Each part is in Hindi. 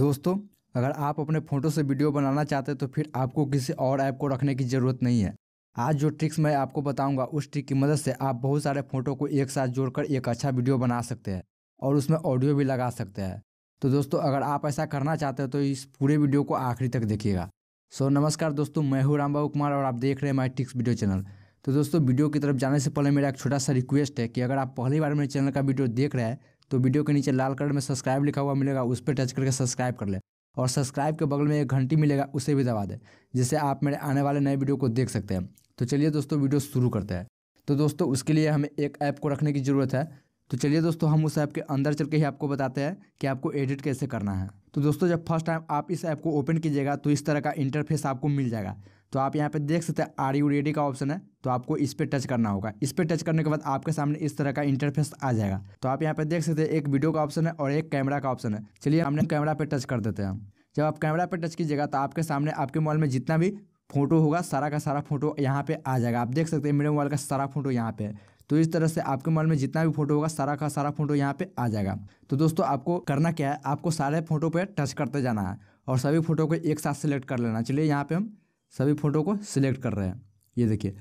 दोस्तों अगर आप अपने फ़ोटो से वीडियो बनाना चाहते हैं तो फिर आपको किसी और ऐप को रखने की ज़रूरत नहीं है आज जो ट्रिक्स मैं आपको बताऊंगा उस ट्रिक की मदद से आप बहुत सारे फ़ोटो को एक साथ जोड़कर एक अच्छा वीडियो बना सकते हैं और उसमें ऑडियो भी लगा सकते हैं तो दोस्तों अगर आप ऐसा करना चाहते हैं तो इस पूरे वीडियो को आखिरी तक देखिएगा सो नमस्कार दोस्तों मैं हूँ रामबाबू कुमार और आप देख रहे हैं माई टिक्स वीडियो चैनल तो दोस्तों वीडियो की तरफ जाने से पहले मेरा एक छोटा सा रिक्वेस्ट है कि अगर आप पहली बार मेरे चैनल का वीडियो देख रहे हैं तो वीडियो के नीचे लाल कलर में सब्सक्राइब लिखा हुआ मिलेगा उस पर टच करके सब्सक्राइब कर लें और सब्सक्राइब के बगल में एक घंटी मिलेगा उसे भी दबा दें जिससे आप मेरे आने वाले नए वीडियो को देख सकते हैं तो चलिए दोस्तों वीडियो शुरू करते हैं तो दोस्तों उसके लिए हमें एक ऐप को रखने की ज़रूरत है तो चलिए दोस्तों हम उस ऐप के अंदर चल के ही आपको बताते हैं कि आपको एडिट कैसे करना है तो दोस्तों जब फर्स्ट टाइम आप इस ऐप को ओपन कीजिएगा तो इस तरह का इंटरफेस आपको मिल जाएगा तो आप यहाँ पे देख सकते हैं आर यू रेडी का ऑप्शन है तो आपको इस पर टच करना होगा इस पर टच करने के बाद आपके सामने इस तरह का इंटरफेस आ जाएगा तो आप यहाँ पे देख सकते हैं एक वीडियो का ऑप्शन है और एक कैमरा का ऑप्शन है चलिए हमने कैमरा पे टच कर देते हैं जब आप कैमरा पे टच कीजिएगा तो आपके सामने आपके मोबाइल में जितना भी फोटो होगा सारा का सारा फोटो यहाँ पे आ जाएगा आप देख सकते हैं मेरे मोबाइल का सारा फोटो यहाँ पे है तो इस तरह से आपके मोबाइल में जितना भी फोटो होगा सारा का सारा फोटो यहाँ पे आ जाएगा तो दोस्तों आपको करना क्या है आपको सारे फोटो पे टच करते जाना है और सभी फोटो को एक साथ सेलेक्ट कर लेना चलिए यहाँ पे हम सभी फ़ोटो को सिलेक्ट कर रहे हैं ये देखिए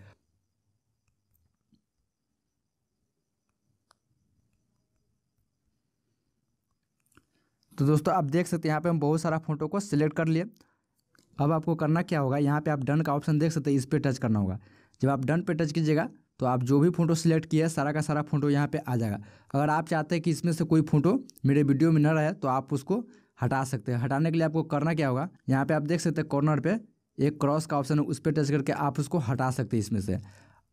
तो दोस्तों आप देख सकते हैं यहाँ पे हम बहुत सारा फ़ोटो को सिलेक्ट कर लिए अब आपको करना क्या होगा यहाँ पे आप डन का ऑप्शन देख सकते हैं इस पर टच करना होगा जब आप डन पे टच कीजिएगा तो आप जो भी फ़ोटो सिलेक्ट किया है सारा का सारा फ़ोटो यहाँ पे आ जाएगा अगर आप चाहते हैं कि इसमें से कोई फ़ोटो मेरे वीडियो में न रहे तो आप उसको हटा सकते हैं हटाने के लिए आपको करना क्या होगा यहाँ पे आप देख सकते हैं कॉर्नर पे एक क्रॉस का ऑप्शन है उस पर टच करके आप उसको हटा सकते हैं इसमें से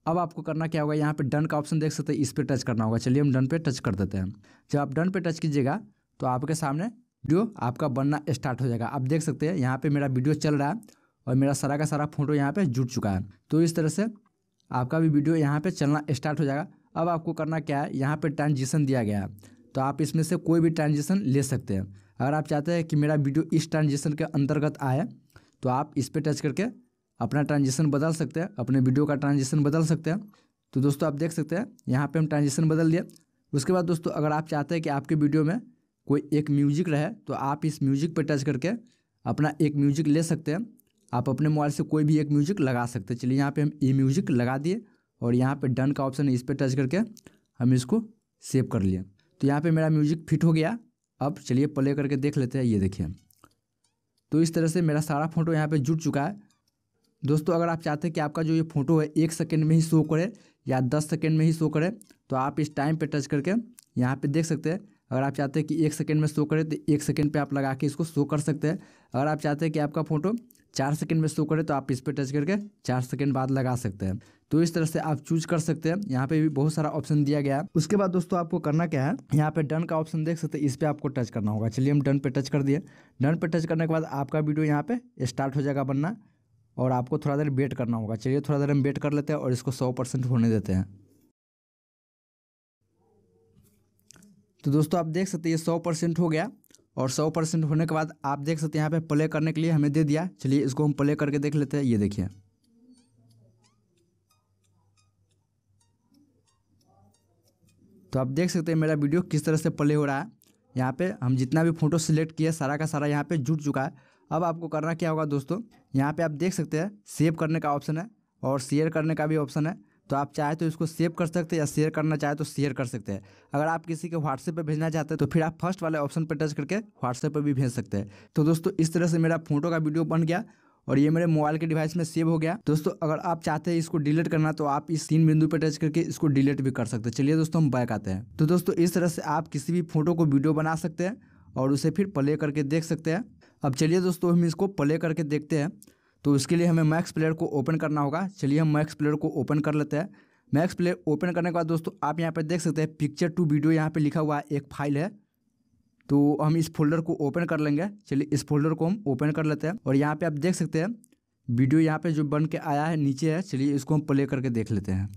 अब आपको करना क्या होगा यहाँ पे डन का ऑप्शन देख सकते हैं इस पर टच करना होगा चलिए हम डन पे टच कर देते हैं जब आप डन पे टच कीजिएगा तो आपके सामने वीडियो आपका बनना स्टार्ट हो जाएगा आप देख सकते हैं यहाँ पे मेरा वीडियो चल रहा है और मेरा सारा का सारा फोटो यहाँ पे जुट चुका है तो इस तरह से आपका भी वीडियो यहाँ पर चलना स्टार्ट हो जाएगा अब आपको करना क्या है यहाँ पर ट्रांजिशन दिया गया है तो आप इसमें से कोई भी ट्रांजिशन ले सकते हैं अगर आप चाहते हैं कि मेरा वीडियो इस ट्रांजिशन के अंतर्गत आए तो आप इस पर टच करके अपना ट्रांजेक्शन बदल सकते हैं अपने वीडियो का ट्रांजेक्शन बदल सकते हैं तो दोस्तों आप देख सकते हैं यहाँ पे हम ट्रांजेक्शन बदल दिए उसके बाद दोस्तों अगर आप चाहते हैं कि आपके वीडियो में कोई एक म्यूजिक रहे तो आप इस म्यूजिक पर टच करके अपना एक म्यूजिक ले सकते हैं आप अपने मोबाइल से कोई भी एक म्यूजिक लगा सकते हैं चलिए यहाँ पे हम ई म्यूजिक लगा दिए और यहाँ पे डन का ऑप्शन है इस पर टच करके हम इसको सेव कर लिए तो यहाँ पे मेरा म्यूजिक फिट हो गया अब चलिए प्ले करके देख लेते हैं ये देखिए तो इस तरह से मेरा सारा फ़ोटो यहाँ पे जुट चुका है दोस्तों अगर आप चाहते हैं कि आपका जो ये फ़ोटो है एक सेकेंड में ही शो करे या दस सेकेंड में ही शो करे तो आप इस टाइम पे टच करके यहाँ पे देख सकते हैं अगर आप चाहते हैं कि एक सेकेंड में शो करे तो एक सेकेंड पे आप लगा के इसको शो कर सकते हैं अगर आप चाहते हैं कि आपका फ़ोटो चार सेकंड में शो करे तो आप इस पर टच करके चार सेकंड बाद लगा सकते हैं तो इस तरह से आप चूज कर सकते हैं यहाँ पे भी बहुत सारा ऑप्शन दिया गया है उसके बाद दोस्तों आपको करना क्या है यहाँ पे डन का ऑप्शन देख सकते हैं इस पर आपको टच करना होगा चलिए हम डन पे टच कर दिए डन पे टच करने के बाद आपका वीडियो यहाँ पे स्टार्ट हो जाएगा बनना और आपको थोड़ा देर वेट करना होगा चलिए थोड़ा देर हम वेट कर लेते हैं और इसको सौ परसेंट होने देते हैं तो दोस्तों आप देख सकते हैं ये सौ परसेंट हो गया और सौ परसेंट होने के बाद आप देख सकते हैं यहाँ पे प्ले करने के लिए हमें दे दिया चलिए इसको हम प्ले करके देख लेते हैं ये देखिए तो आप देख सकते हैं मेरा वीडियो किस तरह से प्ले हो रहा है यहाँ पे हम जितना भी फ़ोटो सिलेक्ट किया सारा का सारा यहाँ पे जुट चुका है अब आपको करना क्या होगा दोस्तों यहाँ पे आप देख सकते हैं सेव करने का ऑप्शन है और शेयर करने का भी ऑप्शन है तो आप चाहे तो इसको सेव कर सकते हैं या शेयर करना चाहे तो शेयर कर सकते हैं अगर आप किसी के व्हाट्सएप पर भेजना चाहते हैं तो फिर आप फर्स्ट वाले ऑप्शन पर टच करके व्हाट्सएप पर भी भेज सकते हैं तो दोस्तों इस तरह से मेरा फोटो का वीडियो बन गया और ये मेरे मोबाइल के डिवाइस में सेव हो गया दोस्तों अगर आप चाहते हैं इसको डिलीट करना तो आप इस तीन बिंदु पर टच करके इसको डिलीट भी कर सकते हैं चलिए दोस्तों हम बैक आते हैं तो दोस्तों इस तरह से आप किसी भी फोटो को वीडियो बना सकते हैं और उसे फिर प्ले करके देख सकते हैं अब चलिए दोस्तों हम इसको प्ले करके देखते हैं तो इसके लिए हमें मैक्स प्लेयर को ओपन करना होगा चलिए हम मैक्स प्लेयर को ओपन कर लेते हैं मैक्स प्लेयर ओपन करने के बाद दोस्तों आप यहाँ पर देख सकते हैं पिक्चर टू वीडियो यहाँ पर लिखा हुआ एक फाइल है तो हम इस फोल्डर को ओपन कर लेंगे चलिए इस फोल्डर को हम ओपन कर लेते हैं और यहाँ पर आप देख सकते हैं वीडियो यहाँ पे जो बन के आया है नीचे है चलिए इसको हम प्ले करके देख लेते हैं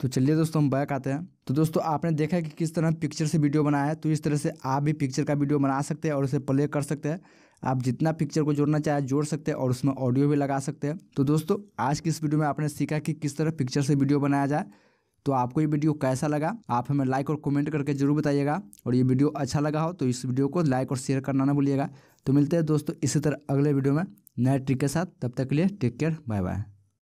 तो चलिए दोस्तों हम बैक आते हैं तो दोस्तों आपने देखा कि किस तरह पिक्चर से वीडियो बनाया है तो इस तरह से आप भी पिक्चर का वीडियो बना सकते हैं और उसे प्ले कर सकते हैं आप जितना पिक्चर को जोड़ना चाहे जोड़ सकते हैं और उसमें ऑडियो भी लगा सकते हैं तो दोस्तों आज की इस वीडियो में आपने सीखा कि किस तरह पिक्चर से वीडियो बनाया जाए तो आपको ये वीडियो कैसा लगा आप हमें लाइक और कमेंट करके जरूर बताइएगा और ये वीडियो अच्छा लगा हो तो इस वीडियो को लाइक और शेयर करना ना भूलिएगा तो मिलते हैं दोस्तों इसी तरह अगले वीडियो में नए ट्रिक के साथ तब तक के लिए टेक केयर बाय बाय